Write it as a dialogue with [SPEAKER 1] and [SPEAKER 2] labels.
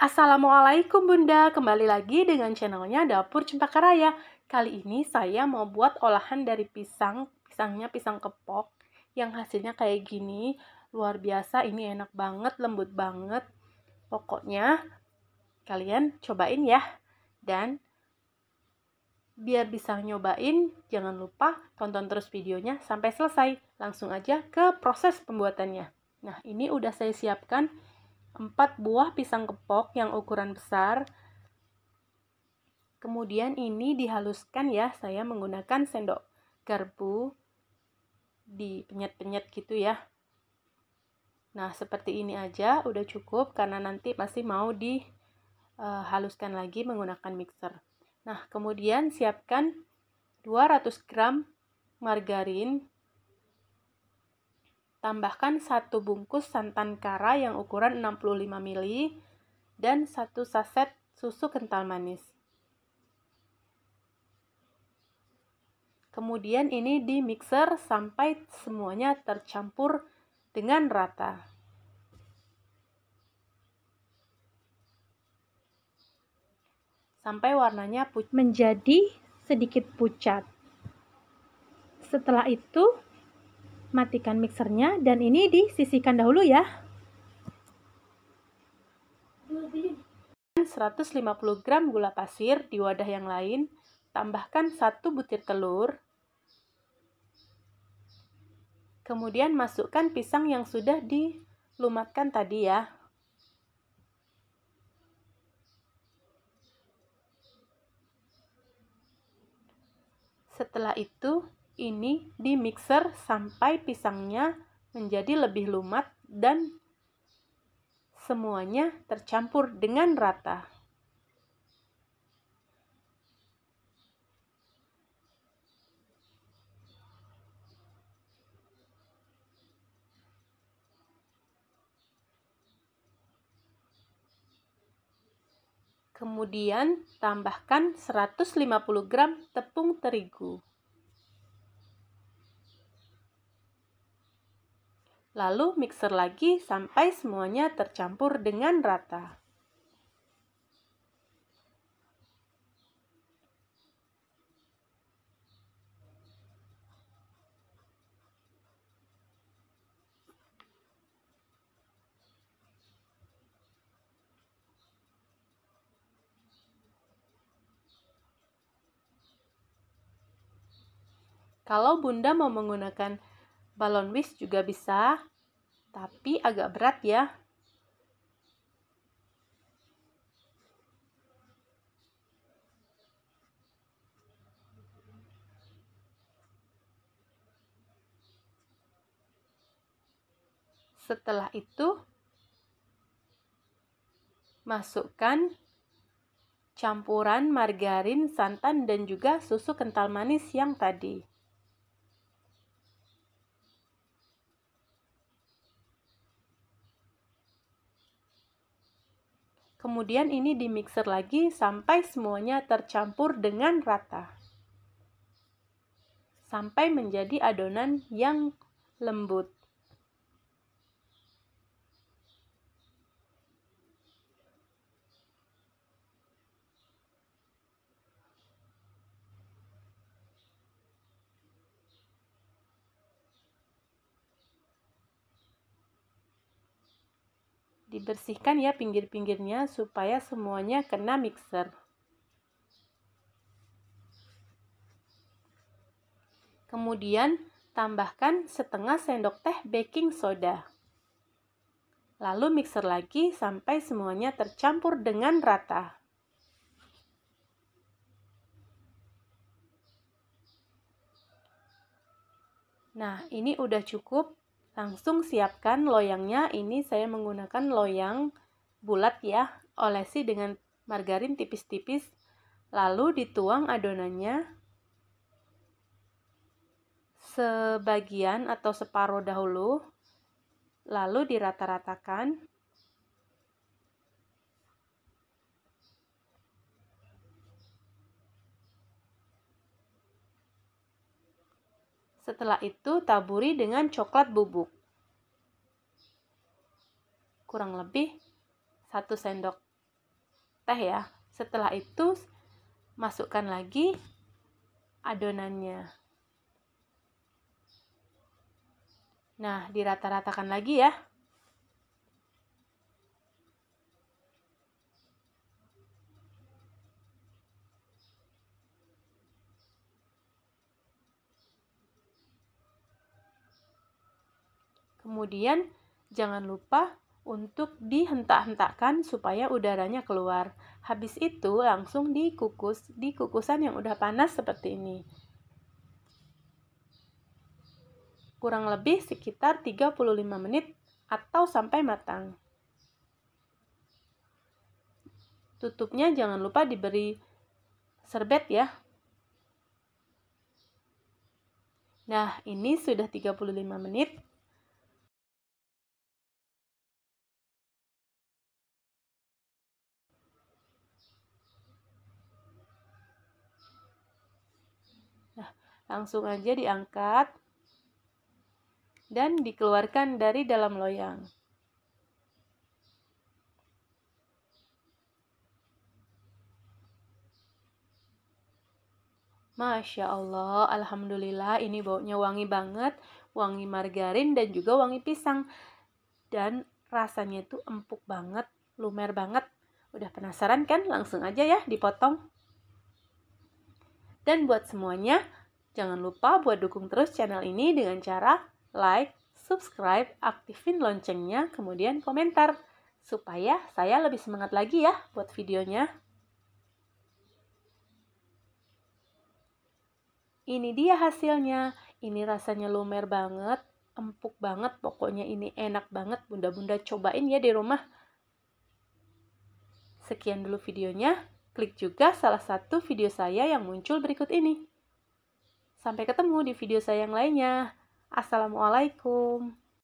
[SPEAKER 1] Assalamualaikum Bunda, kembali lagi dengan channelnya Dapur Cempaka Raya. Kali ini saya mau buat olahan dari pisang, pisangnya pisang kepok yang hasilnya kayak gini. Luar biasa, ini enak banget, lembut banget. Pokoknya kalian cobain ya. Dan biar bisa nyobain, jangan lupa tonton terus videonya sampai selesai. Langsung aja ke proses pembuatannya. Nah, ini udah saya siapkan 4 buah pisang kepok yang ukuran besar. Kemudian ini dihaluskan ya, saya menggunakan sendok garpu dipenyet-penyet gitu ya. Nah, seperti ini aja udah cukup karena nanti masih mau dihaluskan eh, lagi menggunakan mixer. Nah, kemudian siapkan 200 gram margarin Tambahkan satu bungkus santan kara yang ukuran 65 ml dan satu saset susu kental manis. Kemudian ini di mixer sampai semuanya tercampur dengan rata. Sampai warnanya menjadi sedikit pucat. Setelah itu, matikan mixernya dan ini disisihkan dahulu ya 150 gram gula pasir di wadah yang lain tambahkan satu butir telur kemudian masukkan pisang yang sudah dilumatkan tadi ya setelah itu ini di mixer sampai pisangnya menjadi lebih lumat dan semuanya tercampur dengan rata. Kemudian tambahkan 150 gram tepung terigu. Lalu mixer lagi sampai semuanya tercampur dengan rata. Kalau Bunda mau menggunakan Balon whisk juga bisa, tapi agak berat ya. Setelah itu, masukkan campuran margarin, santan, dan juga susu kental manis yang tadi. Kemudian ini dimixer lagi sampai semuanya tercampur dengan rata. Sampai menjadi adonan yang lembut. dibersihkan ya pinggir-pinggirnya supaya semuanya kena mixer kemudian tambahkan setengah sendok teh baking soda lalu mixer lagi sampai semuanya tercampur dengan rata Nah, ini udah cukup Langsung siapkan loyangnya. Ini saya menggunakan loyang bulat ya. Olesi dengan margarin tipis-tipis. Lalu dituang adonannya sebagian atau separuh dahulu. Lalu dirata-ratakan. Setelah itu taburi dengan coklat bubuk. Kurang lebih 1 sendok teh ya. Setelah itu masukkan lagi adonannya. Nah, dirata-ratakan lagi ya. Kemudian jangan lupa untuk dihentak-hentakkan supaya udaranya keluar. Habis itu langsung dikukus di kukusan yang udah panas seperti ini. Kurang lebih sekitar 35 menit atau sampai matang. Tutupnya jangan lupa diberi serbet ya. Nah, ini sudah 35 menit Langsung aja diangkat dan dikeluarkan dari dalam loyang. Masya Allah, Alhamdulillah ini baunya wangi banget, wangi margarin dan juga wangi pisang. Dan rasanya itu empuk banget, lumer banget. Udah penasaran kan? Langsung aja ya dipotong. Dan buat semuanya, Jangan lupa buat dukung terus channel ini dengan cara like, subscribe, aktifin loncengnya, kemudian komentar. Supaya saya lebih semangat lagi ya buat videonya. Ini dia hasilnya. Ini rasanya lumer banget, empuk banget. Pokoknya ini enak banget. Bunda-bunda cobain ya di rumah. Sekian dulu videonya. Klik juga salah satu video saya yang muncul berikut ini. Sampai ketemu di video saya yang lainnya. Assalamualaikum.